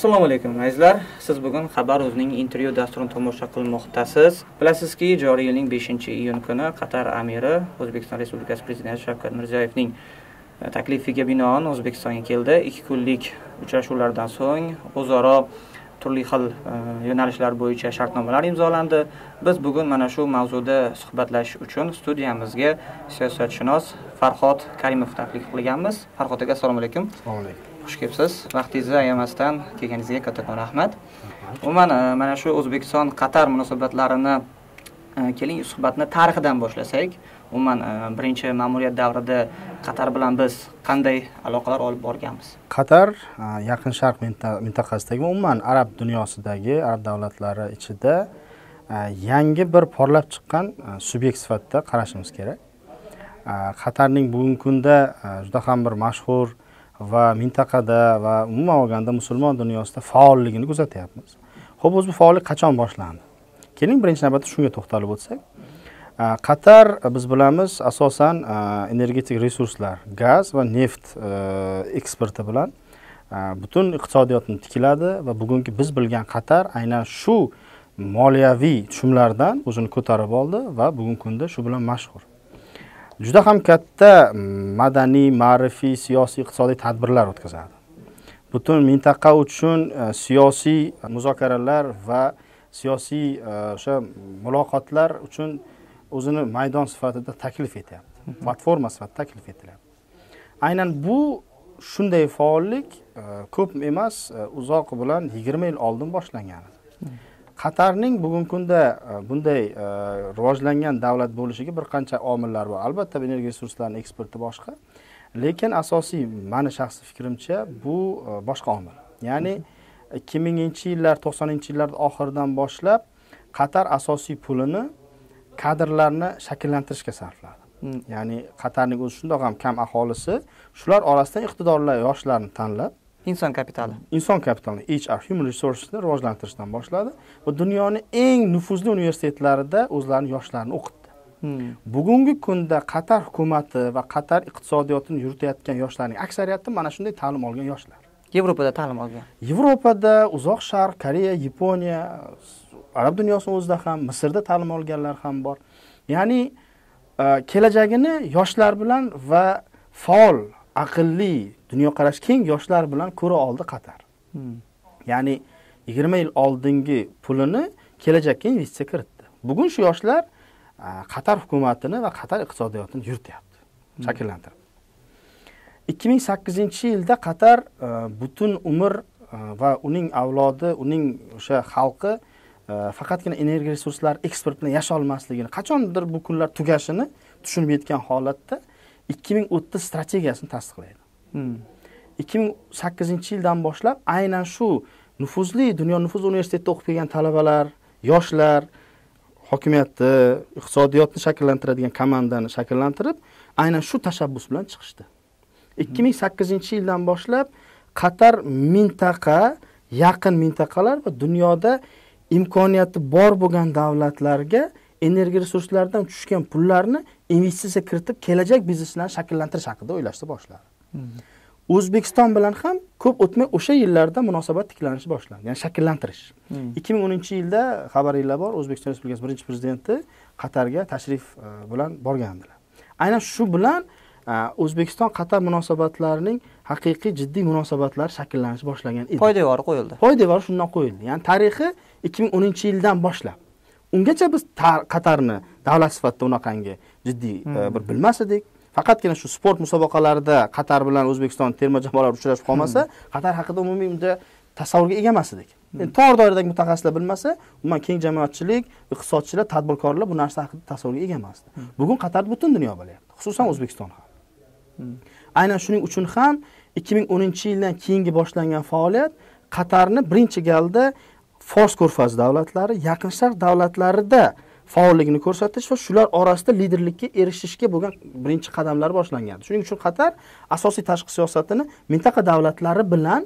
assalomu alaykum azizlar siz bugun xabar o'zining intervyu dasturini tomosha qilmoqdasiz bilasizki joriy yilning 5 iyun kuni qatar amiri o'zbekiston respublikasi prezidenti shavkat mirziyoyevning e, taklifiga binoan o'zbekistonga keldi ikki kunlik uchrashuvlardan so'ng o'zaro turli xil e, yo'nalishlar bo'yicha shartnomalar imzolandi biz bugun mana shu mavzuda suhbatlashish uchun studiyamizga siyosatshunos farhod karimov taklif qilganmiz farhod aka assalomu alaykum assalomu alaykum xush kelibsiz vaqtingizni ayamasdan kelganingizga kattakon rahmat umuman e, mana shu o'zbekiston qatar munosabatlarini e, keling suhbatni tarixidan boshlasak umuman e, birinchi ma'muriyat davrida qatar bilan biz qanday aloqalar olib borganmiz qatar yaqin sharq mintaqasidagi umuman arab dunyosidagi arab davlatlari ichida yangi bir porlab chiqqan subyekt sifatida qarashimiz kerak qatarning bugungi kunda juda ham bir mashhur va mintaqada va umuman olganda musulmon dunyosida faolligini kuzatyapmiz ho'p o'zi bu faollik qachon boshlandi keling birinchi navbatda shunga to'xtalib o'tsak qatar biz bilamiz asosan energetik resurslar gaz va neft e, eksporti bilan butun iqtisodiyotni tikladi va bugungi biz bilgan qatar aynan shu moliyaviy tushumlardan o'zini ko'tarib oldi va bugungi kunda shu bilan mashhur juda ham katta mm, madaniy ma'rifiy siyosiy iqtisodiy tadbirlar o'tkazadi butun mintaqa uchun e, siyosiy muzokaralar va siyosiy e, o'sha muloqotlar uchun o'zini maydon sifatida taklif etyapti platforma sifatida taklif etilyapti aynan bu shunday faollik e, ko'p emas uzoq bilan yigirma yil oldin boshlangan edi qatarning bugungi kunda e, bunday e, rivojlangan davlat bo'lishiga bir qancha omillar bor albatta energiya resurslarini eksporti boshqa lekin asosiy mani shaxsiy fikrimcha bu e, boshqa omil ya'ni ikki minginchi yillar to'qsoninchi yillar oxiridan boshlab qatar asosiy pulini kadrlarni shakllantirishga sarfladi hmm. ya'ni qatarning o'zi shundoq ham kam aholisi shular orasidan iqtidorli yoshlarni tanlab inson kapitali inson kapitalini hr human resourcesni rivojlantirishdan boshladi va dunyoni eng nufuzli universitetlarida o'zlarini yoshlarini o'qitdi hmm. bugungi kunda qatar hukumati va qatar iqtisodiyotini yuritayotgan yoshlarning aksariyati mana shunday ta'lim olgan yoshlar yevropada ta'lim olgan yevropada uzoq sharq koreya yaponiya arab dunyosini o'zida ham misrda ta'lim olganlar ham bor ya'ni e, kelajagini yoshlar bilan va faol aqlli dunyoqarash keng yoshlar bilan ko'ra oldi qatar hmm. ya'ni yigirma yil oldingi pulini kelajakka investitsiya kiritdi bugun shu yoshlar qatar hukumatini va qatar iqtisodiyotini yurityapti hmm. shakllantirib ikki ming sakkizinchi yilda qatar butun umr va uning avlodi uning o'sha xalqi faqatgina energiya resurslari eksport bilan yasholmasligini qachondir bu kunlar tugashini tushunib yetgan holatda ikki ming o'ttiz strategiyasini tasdiqlaydi hmm. ikki ming sakkizinchi yildan boshlab aynan shu nufuzli dunyo nufuz universitetida o'qib kelgan talabalar yoshlar hokimiyatni iqtisodiyotni shakllantiradigan komandani shakllantirib aynan shu tashabbus bilan chiqishdi ikki ming sakkizinchi yildan boshlab qatar mintaqa yaqin mintaqalar va dunyoda imkoniyati bor bo'lgan davlatlarga energiya resurslaridan tushgan pullarni investitsiya kiritib kelajak bizneslarni shakllantirish haqida o'ylashni boshladi hmm. o'zbekiston hmm. bilan ham ko'p o'tmay o'sha yillarda munosabat tiklanishi boshlandi ya'ni shakllantirish hmm. ikki ming o'ninchi yilda xabaringlar bor o'zbekiston respublikasi birinchi prezidenti qatarga tashrif e, bilan borgandilar aynan shu bilan e, o'zbekiston qatar munosabatlarining haqiqiy jiddiy munosabatlar shakllanishi boshlagan edi poydevori qo'yildi poydevori shundan qo'yildi ya'ni tarixi ikki ming o'ninchi yildan boshlab ungacha biz qatarni davlat sifatida unaqangi jiddiy e, hmm. bir bilmas edik faqatgina shu sport musobaqalarida qatar bilan o'zbekiston terma jamoalari uchrashib qolmasa hmm. qatar haqida umumiy bunday tasavvurga ega emas edik hmm. tor doiradagi mutaxassislar bilmasa umuman keng jamoatchilik iqtisodchilar tadbirkorlar bu narsa haqida tasavvurga ega emasdi bugun qatarni butun dunyo bilyapti xususan o'zbekiston ham aynan shuning uchun ham ikki ming o'ninchi yildan keyingi boshlangan faoliyat qatarni birinchi galda fors ko'rfaz davlatlari yaqin sharq davlatlarida faolligini ko'rsatish va shular orasida liderlikka erishishga bo'lgan birinchi qadamlar boshlangan shuning uchun qatar asosiy tashqi siyosatini mintaqa davlatlari bilan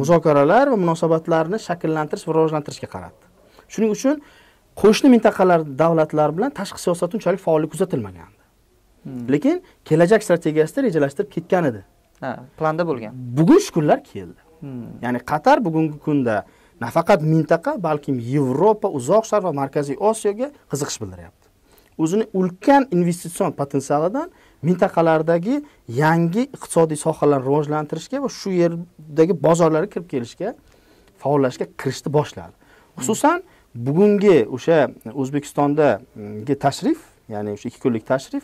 muzokaralar va munosabatlarni shakllantirish va rivojlantirishga qaratdi shuning uchun qo'shni mintaqalar davlatlar bilan tashqi siyosatda unchalik faollik kuzatilmagandi hmm. lekin kelajak strategiyasida rejalashtirib ketgan edi ha planda bo'lgan bugun shu kunlar keldi hmm. ya'ni qatar bugungi kunda nafaqat mintaqa balkim yevropa uzoq sharq va markaziy osiyoga qiziqish bildiryapti o'zini ulkan investitsion potensialidan mintaqalardagi yangi iqtisodiy sohalarni rivojlantirishga va shu yerdagi bozorlarga kirib kelishga faollashga kirishni boshladi xususan bugungi o'sha o'zbekistondagi mm, tashrif ya'ni shu ikki kunlik tashrif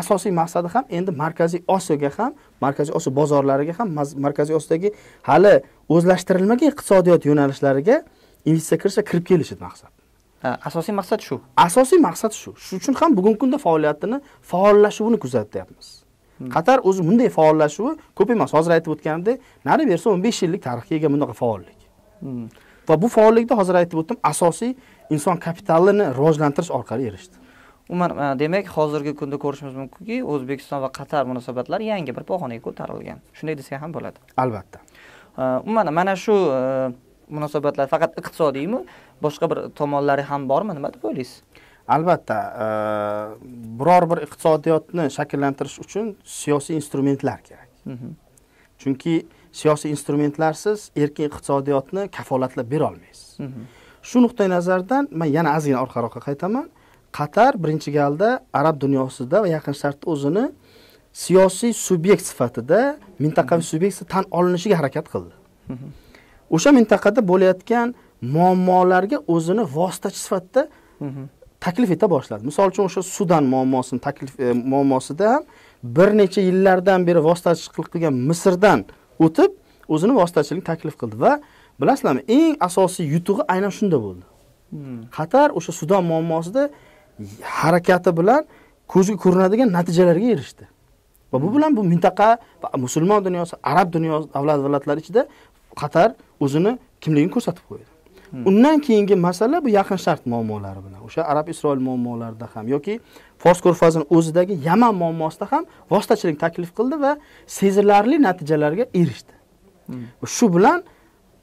asosiy maqsadi ham endi markaziy osiyoga ham markaziy osiyo bozorlariga ham markaziy osiyodagi hali o'zlashtirilmagan iqtisodiyot yo'nalishlariga investitsiya kiritsa kirib kelish maqsad asosiy maqsad shu asosiy maqsad shu shuning uchun ham bugungi kunda faoliyatini faollashuvini kuzatyapmiz hmm. qatar o'zi bunday faollashuvi ko'p emas hozir aytib o'tganimdek nari bersa o'n besh yillik tarixga ega bunaqa faollik hmm. va bu faollikda hozir aytib o'tdim asosiy inson kapitalini rivojlantirish orqali erishdi umuman e, demak hozirgi kunda ko'rishimiz mumkinki o'zbekiston va qatar munosabatlari yangi bir pog'onaga ko'tarilgan shunday desak ham bo'ladi albatta umuman e, mana shu e, munosabatlar faqat iqtisodiymi boshqa bir tomonlari ham bormi nima deb o'ylaysiz albatta biror bir iqtisodiyotni shakllantirish uchun siyosiy instrumentlar kerak chunki siyosiy instrumentlarsiz erkin iqtisodiyotni kafolatlab berolmaysiz shu nuqtai nazardan man yana ozgina orqaroqqa qaytaman qatar birinchi galda arab dunyosida va yaqin sharqda o'zini siyosiy subyekt sifatida mintaqaviy subyekt tan olinishiga harakat qildi o'sha mintaqada bo'layotgan muammolarga o'zini vositachi sifatida taklif eta boshladi misol uchun o'sha sudan muammosini taklif e, muammosida ham bir necha yillardan beri vositachilik qilgan misrdan o'tib o'zini vositachilikni taklif qildi va bilasizlarmi eng asosiy yutug'i aynan shunda bo'ldi hmm. qatar o'sha sudan muammosida harakati bilan ko'zga ko'rinadigan natijalarga erishdi. Va bu bilan bu mintaqa musulmon dunyosi, arab dunyosi davlat davlatlari ichida Qatar o'zini kimligini ko'rsatib qo'ydi. Hmm. Undan keyingi masala bu yaqin shart muammolari bilan, o'sha arab Isroil muammolarida ham yoki Fors ko'rfazini o'zidagi Yaman muammosida ham vositachilik taklif qildi va sezilarli natijalarga erishdi. Hmm. Shu bilan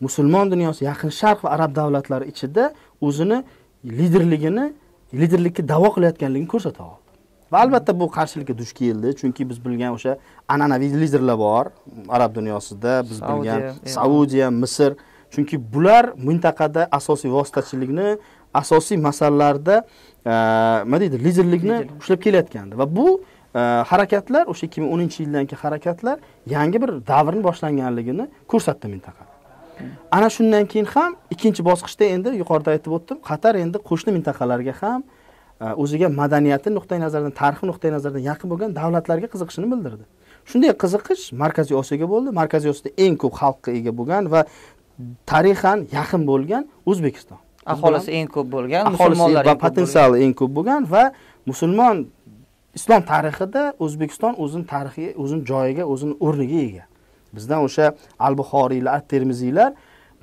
musulmon dunyosi, yaqin sharq va arab davlatlari ichida o'zini liderligini liderlikka da'vo qilayotganligini ko'rsata oldi va albatta bu qarshilikka duch keldi chunki biz bilgan o'sha an'anaviy liderlar bor arab dunyosida biz bilgan saudiya misr chunki bular mintaqada asosiy vositachilikni asosiy masalalarda nima deydi liderlikni ushlab kelayotgandi va bu harakatlar o'sha ikki ming o'ninchi yildan keyin harakatlar yangi bir davrni boshlanganligini ko'rsatdi mintaqa ana shundan keyin ham ikkinchi bosqichda endi yuqorida aytib o'tdim qatar endi qo'shni mintaqalarga ham e, o'ziga madaniyati nuqtai nazaridan tarixi nuqtai nazaridan yaqin bo'lgan davlatlarga qiziqishini bildirdi shunday qiziqish markaziy osiyoga bo'ldi markaziy osiyoda eng ko'p xalqqa ega bo'lgan va tarixan yaqin bo'lgan o'zbekiston aholisi eng ko'p bo'lgan musulmonlar va potensiali eng ko'p bo'lgan va musulmon islom tarixida o'zbekiston o'zini tarixiga o'zini joyiga o'zini o'rniga ega bizdan o'sha al buxoriylar at termiziylar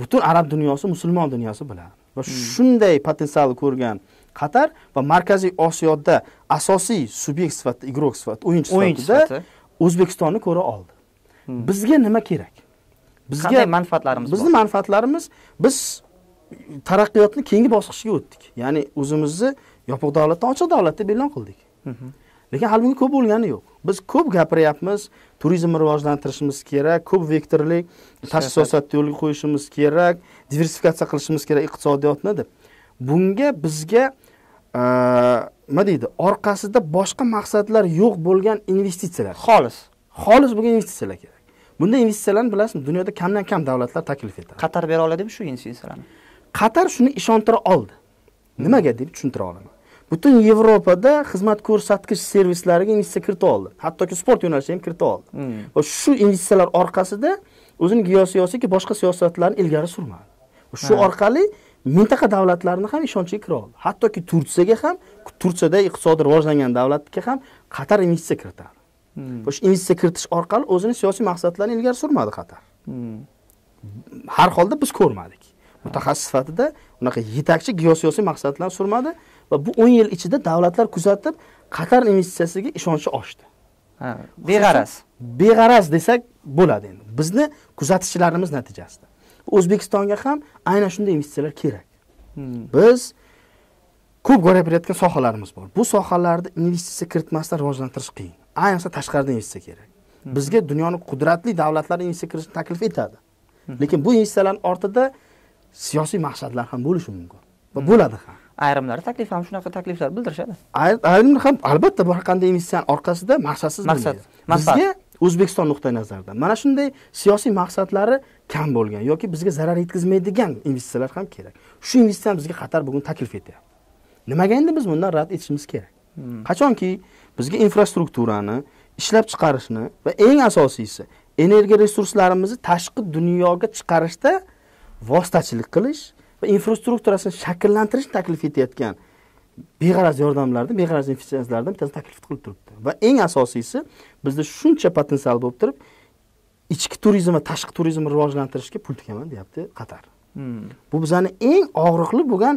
butun arab dunyosi musulmon dunyosi bilan va hmm. shunday potensialni ko'rgan qatar va markaziy osiyoda asosiy subyekt sifatida igrok sifatida o'yinchi sifatida o'zbekistonni ko'ra oldi hmm. bizga nima kerak bizga qanday manfaatlarimiz bizni manfaatlarimiz biz taraqqiyotni keyingi bosqichga o'tdik ya'ni o'zimizni yopiq davlatdan ochiq davlat deb e'lon qildik lekin hali bunga ko'p bo'lgani yo'q biz ko'p gapiryapmiz turizmni rivojlantirishimiz kerak ko'p vektorli tashqi siyosatni yo'lga qo'yishimiz kerak diversifikatsiya qilishimiz kerak iqtisodiyotni deb bunga bizga nima deydi orqasida boshqa maqsadlar yo'q bo'lgan investitsiyalar xolis xolis bo'lgan investitsiyalar kerak bunday investitsiyalarni bilasizmi dunyoda kamdan kam davlatlar taklif etadi qatar bera oladimi shu investitsiyalarni qatar shuni ishontira oldi nimaga deb tushuntira olaman butun yevropada xizmat ko'rsatkich servislariga investitsiya kirita oldi hattoki sport yo'nalishiga ham kirita oldi hmm. va hmm. shu investitsiyalar orqasida o'zini yoki boshqa siyosatlarni ilgari surmadi shu orqali mintaqa davlatlarini ham ishonchga kira oldi hattoki turtsiyaga ham turtsiyada iqtisodi rivojlangan davlatga ham qatar investitsiya kiritadi hmm. shu investitsiya kiritish orqali o'zini siyosiy maqsadlarini ilgari surmadi qatar hmm. har holda biz ko'rmadik mutaxassis sifatida unaqa yetakchi geosiyosiy maqsadlarni surmadi va bu 10 yil ichida davlatlar kuzatib qatar investitsiyasiga ishonchi oshdi ha beg'araz beg'araz desak bo'ladi endi bizni kuzatishlarimiz natijasida o'zbekistonga ham aynan shunday investitsiyalar kerak hmm. biz ko'p gapirayotgan sohalarimiz bor bu sohalarni investitsiya kiritmasdan rivojlantirish qiyin ayniqsa tashqaridan investitsiya kerak hmm. bizga dunyoni qudratli davlatlari investitsiya kiritishni taklif etadi hmm. lekin bu investitsiyalarning ortida siyosiy maqsadlar ham bo'lishi mumkin va bo'ladi ham ayrimlari taklif ham shunaqa takliflar bildirishadi ayrimlar ham albatta bu har qanday investitsiyani orqasida maqsadsiz maqsad bizga o'zbekiston nuqtai nazaridan mana shunday siyosiy maqsadlari kam bo'lgan yoki bizga zarar yetkazmaydigan investitsiyalar ham kerak shu investitsiyani bizga qatar bugun taklif etyapti nimaga endi biz bundan rad etishimiz kerak hmm. qachonki bizga infrastrukturani ishlab chiqarishni va eng asosiysi energiya resurslarimizni tashqi dunyoga chiqarishda vositachilik qilish va infrastrukturasini shakllantirishni taklif etayotgan beg'araz yordamlarni beg'araz investitsiyalarni bittasini taklif qilib turibdi va eng asosiysi bizda shuncha potensial bo'lib turib ichki turizm va tashqi turizmni rivojlantirishga pul tikaman deyapti qatar hmm. bu bizani eng og'riqli bo'lgan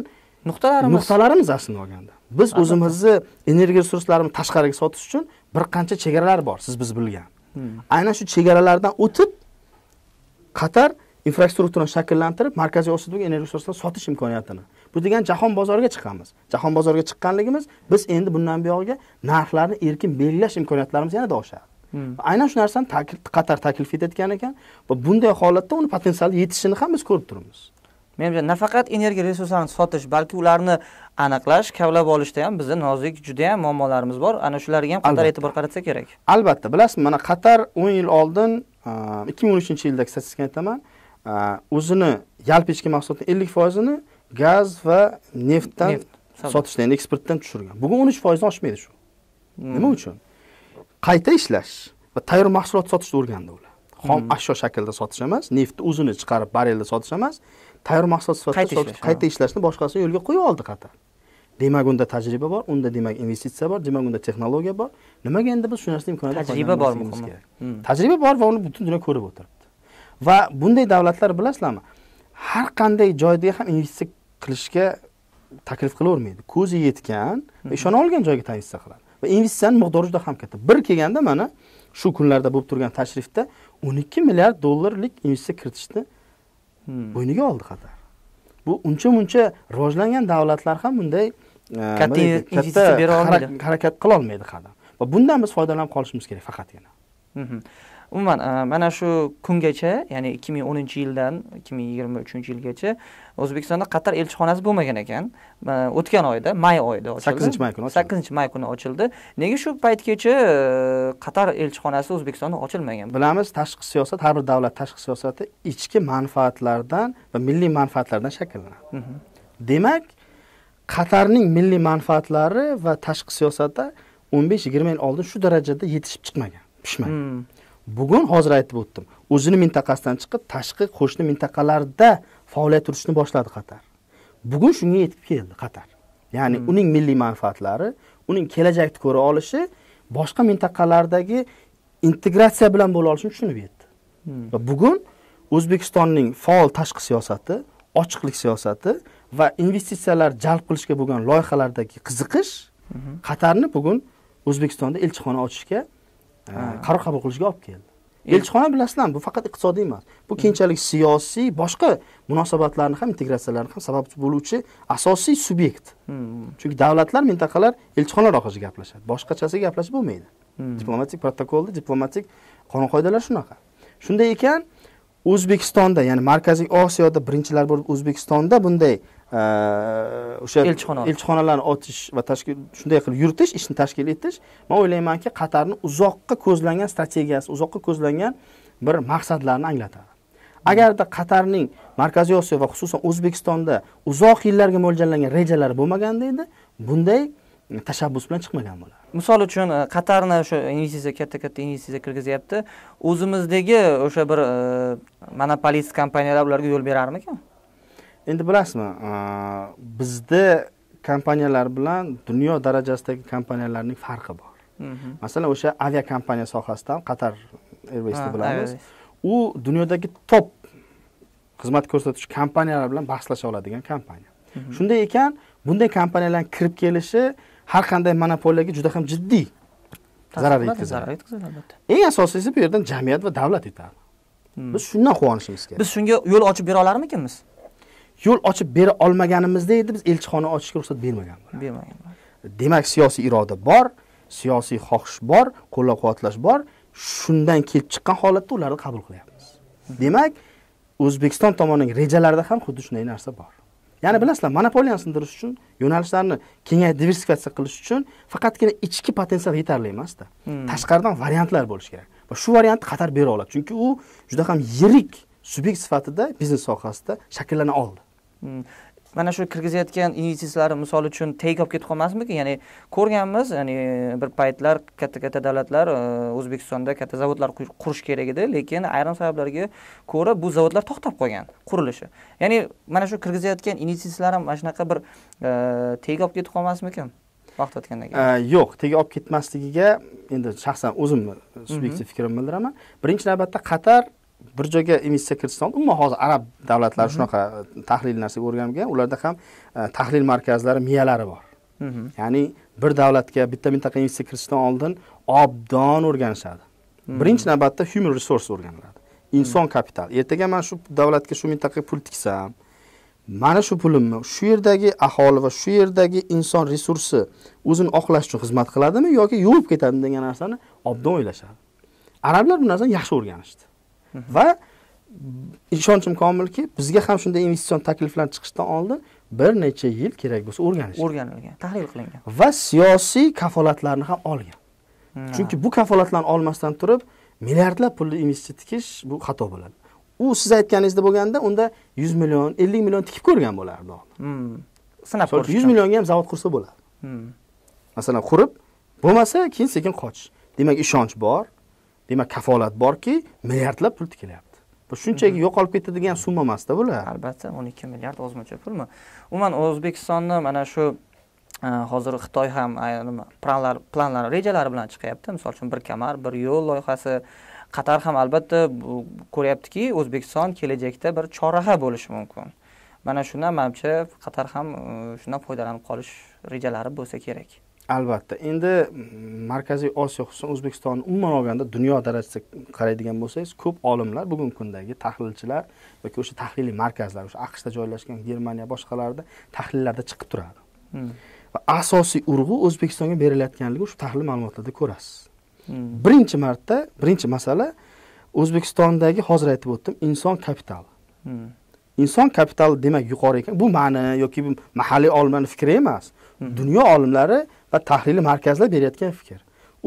nuqtalarimiz nuqtalarimiz aslini olganda biz o'zimizni energiya resurslarimizni tashqariga sotish uchun bir qancha chegaralar bor siz biz bilgan hmm. aynan shu chegaralardan o'tib qatar infrastrukturani shakllantirib markaziy osiyodagi energiya resurslarini sotish imkoniyatini bu degani jahon bozoriga chiqamiz jahon bozoriga chiqqanligimiz biz endi bundan buyog'iga narxlarni erkin belgilash imkoniyatlarimiz yanada oshadi hmm. aynan shu narsani qatar taklif etayotgan ekan va bunday holatda uni potensiali yetishini ham biz ko'rib turibmiz menimcha nafaqat energiya resurslarini sotish balki ularni aniqlash kavlab olishda ham bizda nozik juda yam muammolarimiz bor ana shularga ham qatar e'tibor qaratsa kerak albatta bilasizmi mana qatar o'n yil oldin ikki ming o'n uchinchi yildagi statistikani aytaman Э, o'zini yalpi ichki mahsulotni ellik foizini gaz va neftdan sotishdan ya'ni eksportdan tushirgan bugun o'n uch foizdan oshmaydi shu hmm. nima uchun qayta ishlash va tayyor mahsulot sotishni o'rgandi ular xom hmm. ashyo shaklida sotish emas neftni o'zini chiqarib barelda sotish emas tayyor mahsulot sifatida qayta ishlashni boshqasini yo'lga qo'yib oldi qatar demak unda tajriba bor unda demak investitsiya bor demak unda texnologiya bor nimaga endi biz shu narsani imkoniyat tajriba bor muhimi hmm. tajriba bor va uni butun dunyo ko'rib o'tiribdi va bunday davlatlar bilasizlarmi har qanday joyda ham investitsiya qilishga taklif qilavermaydi ko'zi yetgan va ishona olgan joyga investitsiya qiladi va investitsiyani miqdori juda ham katta bir kelganda mana shu kunlarda bo'lib turgan tashrifda o'n ikki milliard dollarlik investitsiya kiritishni hmm. bo'yniga oldi qatar bu uncha muncha rivojlangan davlatlar ham bunday e, katta investitsiya bera olmaydi harakat qilolmaydi qadam va bundan biz foydalanib qolishimiz kerak faqatgina umuman e, mana shu kungacha ya'ni 2010 yildan 2023 yilgacha O'zbekistonda Qatar elchixonasi bo'lmagan ekan. O'tgan oyda, may oyida sakkizinchi 8-may kuni. sakkizinchi may kuni ochildi. Nega shu paytgacha e, Qatar elchixonasi O'zbekistonda ochilmagan? Bilamiz, tashqi siyosat har bir davlat tashqi siyosati ichki manfaatlardan va milliy manfaatlardan shakllanadi. Demak, Qatarning milliy manfaatlari va tashqi siyosati 15-20 yil oldin shu darajada yetishib chiqmagan, pishmagan. Hmm. bugun hozir aytib o'tdim o'zini mintaqasidan chiqib tashqi qo'shni mintaqalarda faoliyat yuritishni boshladi qatar bugun shunga yetib keldi qatar ya'ni hmm. uning milliy manfaatlari uning kelajakni ko'ra olishi boshqa mintaqalardagi integratsiya bilan bo'la olishini tushunib yetdi hmm. va hmm. bugun o'zbekistonning faol tashqi siyosati ochiqlik siyosati va investitsiyalar jalb qilishga bo'lgan loyihalardagi qiziqish hmm. qatarni bugun o'zbekistonda elchixona ochishga qaror qabul qilishga olib keldi elchixona bilasizlarmi bu faqat iqtisodiy emas bu hmm. keyinchalik siyosiy boshqa munosabatlarni ham integratsiyalarni ham sababchi bo'luvchi asosiy subyekt hmm. chunki davlatlar mintaqalar elchixonalar orqasida gaplashadi boshqachasi gaplashib bo'lmaydi hmm. diplomatik protokolda diplomatik qonun qoidalar shunaqa shunday ekan o'zbekistonda ya'ni markaziy osiyoda birinchilar bo'lib o'zbekistonda bunday o'sha elchixona elchixonalarni ochish va tashkil shunday qilib yuritish ishni tashkil etish man o'ylaymanki qatarni uzoqqa ko'zlangan strategiyasi uzoqqa ko'zlangan bir maqsadlarini anglatadi agarda qatarning markaziy osiyo va xususan o'zbekistonda uzoq yillarga mo'ljallangan rejalari bo'lmaganda edi bunday tashabbus bilan chiqmagan bo'lardi misol uchun e, qatarni o'sha investitsiya katta katta investitsiya kirgizyapti o'zimizdagi o'sha bir e, monopolist kompaniyalar ularga yo'l berarmikan endi bilasizmi bizda kompaniyalar bilan dunyo darajasidagi kompaniyalarning farqi bor mhm. masalan o'sha aviakompaniya sohasidan qatar airwaysni bilamiz u dunyodagi top xizmat ko'rsatuvchi kompaniyalar bilan bahslasha oladigan kompaniya mhm. shunday ekan bunday kompaniyalar kirib kelishi har qanday monopoliyaga juda ham jiddiy zarar yetkazadi zarar yetkazadi albatta eng asosiysi bu yerdan jamiyat va davlat yetadi hmm. biz shundan quvonishimiz kerak biz shunga yo'l ochib bera olarmikanmiz yo'l ochib bera olmaganimizda edi biz elchixona ochishga ruxsat bermagan bermagan demak siyosiy iroda bor siyosiy xohish bor qo'llab quvvatlash bor shundan kelib chiqqan holatda ularni qabul qilyapmiz demak o'zbekiston tomonining rejalarida ham xuddi shunday narsa bor ya'ni bilasizlar monopoliyani sindirish uchun yo'nalishlarni kengaytirib diversifikatsiya qilish uchun faqatgina ichki potensial yetarli emasda hmm. tashqaridan variantlar bo'lishi kerak va shu variantni qatar bera oladi chunki u juda ham yirik subyekt sifatida biznes sohasida shakllana oldi mana shu kirgizayotgan investitsiyalari misol uchun tagiga olib ketib qolmasmikin ya'ni ko'rganmiz ya'ni bir paytlar katta katta davlatlar e, o'zbekistonda katta zavodlar qurish kerak edi lekin ayrim sabablarga ko'ra bu zavodlar to'xtab qolgan qurilishi ya'ni mana shu kirgizayotgan investitsiyalar ham mana shunaqa bir e, tagiga olib ketib qolmasmikin vaqt o'tgandan keyin e, yo'q tagiga olib ketmasligiga endi shaxsan o'zimni subyektiv fikrimni bildiraman birinchi navbatda qatar bir joyga investitsiya oldin umuman hozir arab davlatlari shunaqa e, tahlil narsaga o'rgangan ularda ham e, tahlil markazlari miyalari bor ya'ni bir davlatga bitta mintaqaga investitsiya kiritishdan oldin obdon o'rganishadi birinchi navbatda human resource o'rganiladi inson kapital ertaga man shu davlatga shu mintaqaga pul tiksam mana shu pulimni shu yerdagi aholi va shu yerdagi inson resursi o'zini oqlash uchun xizmat qiladimi yoki yo'qib ketadimi degan narsani obdon o'ylashadi arablar bu narsani yaxshi o'rganishdi Mhm. va ishonchim komilki bizga ham shunday investitsion takliflar chiqishdan oldin bir necha yil kerak bo'lsa o'rganish o'rganilgan tahlil qilingan va siyosiy kafolatlarni ham olgan chunki bu kafolatlarni olmasdan turib milliardlab pulni investitsiya tikish bu xato bo'ladi u siz aytganingizda bo'lganda unda yuz million ellik million tikib ko'rgan bo'lardi hmm. sinab ko'rish yuz millionga ham zavod qursa bo'ladi hmm. masalan qurib bo'lmasa keyin sekin qochish demak ishonch bor demak kafolat borki milliardlab pul tikilyapti bu shunchaki mhm. yo'qolib ketadigan mhm. summa emasda bular albatta o'n ikki milliard ozmuncha pulmi umuman o'zbekistonni mana shu e, hozir xitoy ham nima planlar planlar rejalari bilan chiqyapti misol uchun bir kamar bir yo'l loyihasi qatar ham albatta ko'ryaptiki o'zbekiston kelajakda bir chorraha bo'lishi mumkin mana shundan manimcha qatar ham e, shundan foydalanib qolish rejalari bo'lsa kerak albatta endi markaziy osiyo xususan o'zbekistonni umuman olganda dunyo darajasida qaraydigan bo'lsangiz ko'p olimlar bugungi kundagi tahlilchilar yoki o'sha tahliliy markazlar o'sha aqshda joylashgan germaniya boshqalarida tahlillarda chiqib turadi hmm. va asosiy urg'u o'zbekistonga berilayotganligi shu tahlil ma'lumotlarda ko'rasiz hmm. birinchi marta birinchi masala o'zbekistondagi hozir aytib o'tdim inson kapitali hmm. inson kapitali demak yuqori ekan bu mani yoki mahalliy olimlarni fikri emas dunyo olimlari va tahliliy markazlar berayotgan fikr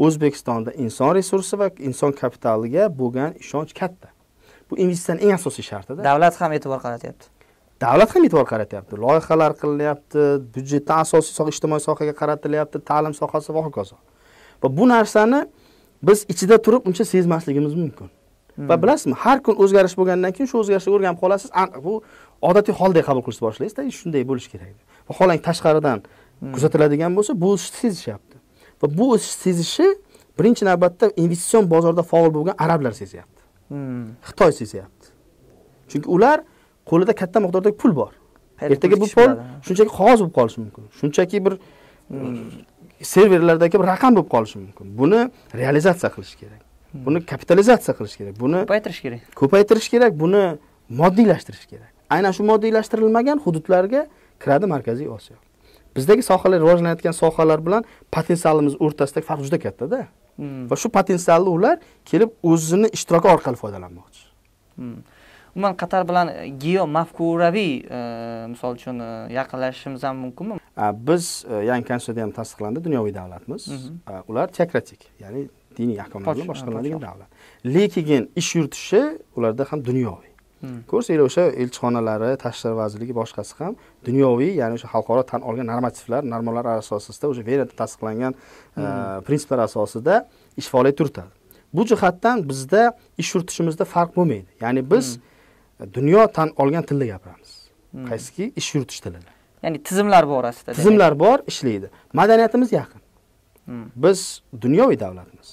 o'zbekistonda inson resursi va inson kapitaliga bo'lgan ishonch katta bu investitsiyani eng asosiy shartida davlat ham e'tibor qaratyapti davlat ham e'tibor qaratyapti loyihalar qilinyapti byudjetdan asosiy soha ijtimoiy sohaga qaratilyapti ta'lim sohasi va hokazo va bu narsani biz ichida turib uncha sezmasligimiz mumkin hmm. va bilasizmi har kun o'zgarish bo'lgandan keyin shu o'zgarishni o'rganib qolasiz bu odatiy holday qabul qilishni boshlaysiz shunday bo'lishi kerak vaholanki tashqaridan kuzatiladigan bo'lsa bu o'sishni sezishyapti va bu o'sishni sezishi birinchi navbatda investitsion bozorda faol bo'lgan arablar sezyapti hmm. xitoy sezyapti chunki ular qo'lida katta miqdordagi pul bor ertaga bu pul shunchaki qog'oz bo'lib qolishi mumkin shunchaki bir hmm. serverlardagi bir raqam bo'lib qolishi mumkin buni realizatsiya qilish kerak hmm. buni kapitalizatsiya qilish kerak buni ko'paytirish kerak ko'paytirish kerak buni moddiylashtirish kerak aynan shu moddiylashtirilmagan hududlarga kiradi markaziy osiyo bizdagi sohalar rivojlanayotgan sohalar bilan potensialimiz o'rtasidagi farq juda kattada hmm. va shu potensialni ular kelib o'zini ishtiroki orqali foydalanmoqchi hmm. umuman qatar bilan geomafkuraviy e, misol uchun e, yaqinlashishimiz ham mumkinmi biz e, yangi konstitutsiyada ham tasdiqlandi dunyoviy davlatmiz mhm. ular teokratik ya'ni diniy ahkomlar bilan boshqariladigan davlat lekin ish yuritishi ularda ham dunyoviy ko'rsanglar o'sha elchixonalari tashqi ishlar vazirligi boshqasi ham dunyoviy ya'ni o'sha xalqaro tan olgan normativlar normalar asosida o'sha venada tasdiqlangan e, prinsiplar asosida ish faoliyat yuritadi bu jihatdan bizda ish yuritishimizda farq bo'lmaydi ya'ni biz dunyo tan olgan tilda gapiramiz hmm. qaysiki ish yuritish tilida ya'ni tizimlar borasida tizimlar bor ishlaydi madaniyatimiz yaqin hmm. biz dunyoviy davlatmiz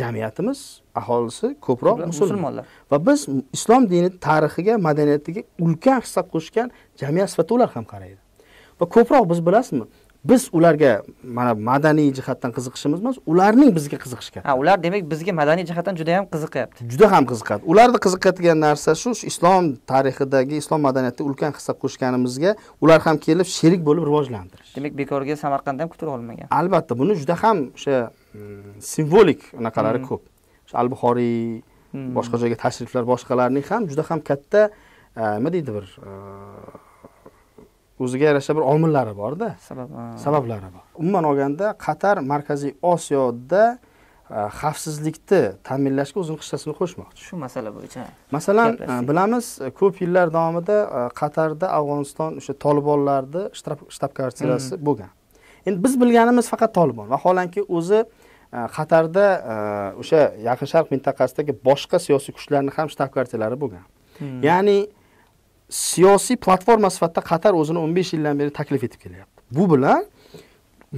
jamiyatimiz aholisi ko'proq musulmonlar va biz islom dini tarixiga madaniyatiga ulkan hissa qo'shgan jamiyat sifatida ular ham qaraydi va ko'proq biz bilasizmi biz ularga mana madaniy jihatdan qiziqishimiz emas ularning bizga qiziqishi katta ha ular demak bizga madaniy jihatdan juda ham qiziqyapti juda ham qiziqadi ularni qiziqadigan narsa shu islom tarixidagi islom madaniyatiga ulkan hissa qo'shganimizga ular ham kelib sherik bo'lib rivojlantirish demak bekorga samarqanddan ham kutib olmagan albatta buni juda ham o'sha simvolik anaqalari hmm. ko'p al buxoriy hmm. boshqa joyga tashriflar boshqalarning ham juda ham katta e, nima deydi bir e, o'ziga yarasha bir omillari borda sabablari bor umuman olganda qatar markaziy osiyoda e, xavfsizlikni ta'minlashga o'zini hissasini qo'shmoqchi shu masala bo'yicha masalan bilamiz ko'p yillar davomida qatarda afg'oniston o'sha tolibonlarni shtab kvartirasi hmm. bo'lgan endi biz bilganimiz faqat tolibon vaholanki o'zi Э, qatarda э, o'sha yaqin sharq mintaqasidagi boshqa siyosiy kuchlarni ham shtab kvartiralari bo'lgan hmm. ya'ni siyosiy platforma sifatida qatar o'zini o'n besh yildan beri taklif etib kelyapti bu bilan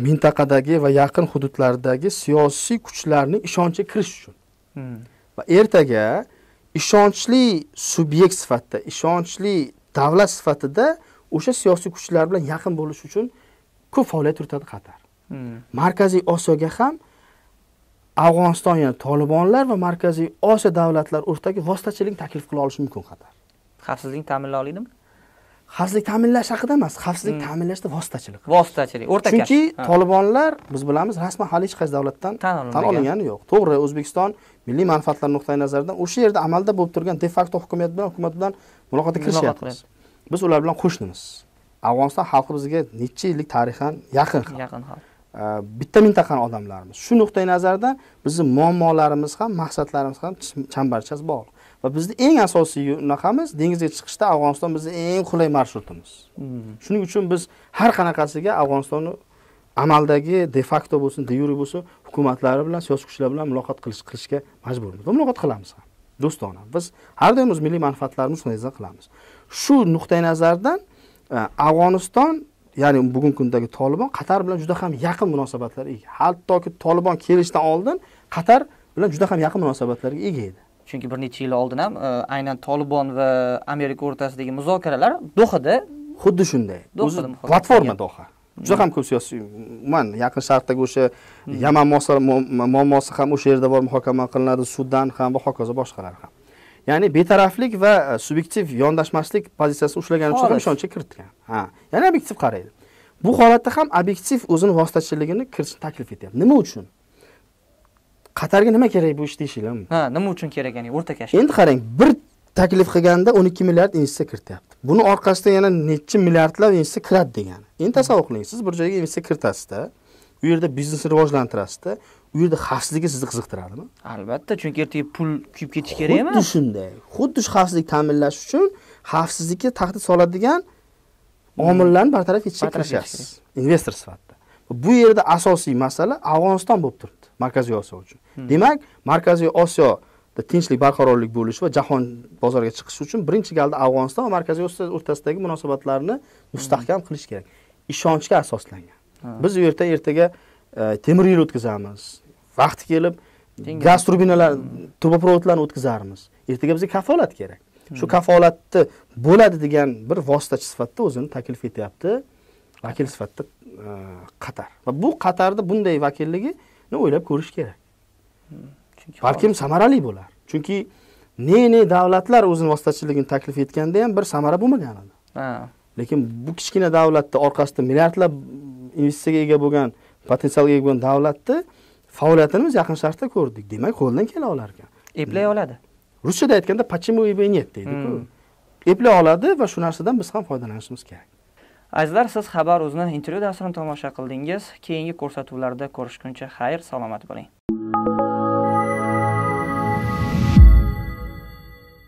mintaqadagi va yaqin hududlardagi siyosiy kuchlarning ishonchi kirish uchun hmm. va ertaga ishonchli subyekt sifatida ishonchli davlat sifatida o'sha siyosiy kuchlar bilan yaqin bo'lish uchun ko'p faoliyat yuritadi qatar hmm. markaziy osiyoga ham afg'oniston yani tolibonlar va markaziy osiyo davlatlari o'rtagi vositachilik taklif qila olishi mumkin qatar xavfsizlikni ta'minlay oladimi xavfsizlik ta'minlash haqida emas xavfsizlik hmm. ta'minlashda vositachilik vositachilik o'rta chunki tolibonlar biz bilamiz rasman hali hech qaysi davlatdan tan olingani yo'q to'g'ri o'zbekiston milliy manfaatlar nuqtai nazaridan o'sha yerda amalda bo'lib turgan de facto hukumat bilan hukumat bilan muloqotga kirishyapmiz biz ular bilan qo'shnimiz afg'oniston xalqi bizga necha yillik tarixan yaqin yaqin xalq bitta mintaqani odamlarimiz shu nuqtai nazardan bizni muammolarimiz ham maqsadlarimiz ham chambarchas bog'liq va bizni eng asosiy unaqamiz dengizga chiqishda afg'oniston bizni eng qulay marshrutimiz hmm. shuning uchun biz har qanaqasiga afg'onistonni amaldagi de facto bo'lsin de yure bo'lsin hukumatlari bilan siyosiy kuchlar bilan muloqot qilish qilishga majburmiz va muloqot qilamiz ham do'stona biz har doim o'z milliy manfaatlarimizni qilamiz shu nuqtai nazardan e, afg'oniston ya'ni bugungi kundagi tolibon qatar bilan juda ham yaqin munosabatlarga ega hattoki tolibon kelishdan oldin qatar bilan juda ham yaqin munosabatlarga ega edi chunki bir necha yil oldin ham e, aynan tolibon va amerika o'rtasidagi muzokaralar dohada xuddi shunday o'zi platforma doha juda ham ko'p siyosiy umuman yaqin sharqdagi o'sha hmm. yaman muammosi ham o'sha yerda bor muhokama qilinadi sudan ham va hokazo boshqalar ham ya'ni betaraflik va e, subyektiv yondashmaslik pozitsiyasini ushlagani uchun ham ishonchga kiritgan ha ya'ni obyektiv qaraydi bu holatda ham obyektiv o'zini vositachiligini kiritishni taklif etyapti nima uchun qatarga nima kerak bu ish deyishinglar ha nima uchun kerak ya'ni o'rta kash endi qarang bir taklif qilganda o'n ikki milliard investitsiya kirityapti buni orqasidan yana necha milliardlab investitsiya kiradi degani endi tasavvur qiling siz bir joyga investitsiya kiritasizda u yerda biznesni rivojlantirasizda u yerda xavfsizligi sizni qiziqtiradimi albatta chunki ertaga pul kuyib ketishi kerak emas xuddi shunday xuddi shu xavfsizlik ta'minlash uchun xavfsizlikka tahdid soladigan omillarni bartaraf etishga tirishasiz investor sifatida bu yerda asosiy masala afg'oniston bo'lib turibdi markaziy osiyo uchun hmm. demak markaziy osiyo tinchlik barqarorlik bo'lishi va jahon bozoriga chiqishi uchun birinchi galda afg'oniston va markaziy osiyo o'rtasidagi munosabatlarni mustahkam qilish kerak ishonchga asoslangan biz u yerda ertaga e, temir yo'l o'tkazamiz vaqti kelib gaz turbinalar turboprovodlarni o'tkazarmiz ertaga bizga kafolat kerak shu hmm. kafolatni bo'ladi degan bir vositachi sifatida o'zini taklif etyapti vakil sifatida e, qatar va bu qatarni bunday vakilligini o'ylab ko'rish kerak hmm, balkim samarali bo'lar chunki ne ne davlatlar o'zini vositachiligini taklif etganda ham bir samara bo'lmagan edi lekin bu kichkina davlatni orqasida milliardlab investitsiyaga ega bo'lgan potensialga ega bo'lgan davlatni faoliyatini biz yaqin sharqda ko'rdik demak qo'lidan kela olar ekan eplay hmm. oladi ruschada aytganda почему и нет deydiku hmm. eplay oladi va shu narsadan biz ham foydalanishimiz kerak azizlar siz xabar uzni intervyu dasturini tomosha qildingiz keyingi ko'rsatuvlarda ko'rishguncha xayr salomat bo'ling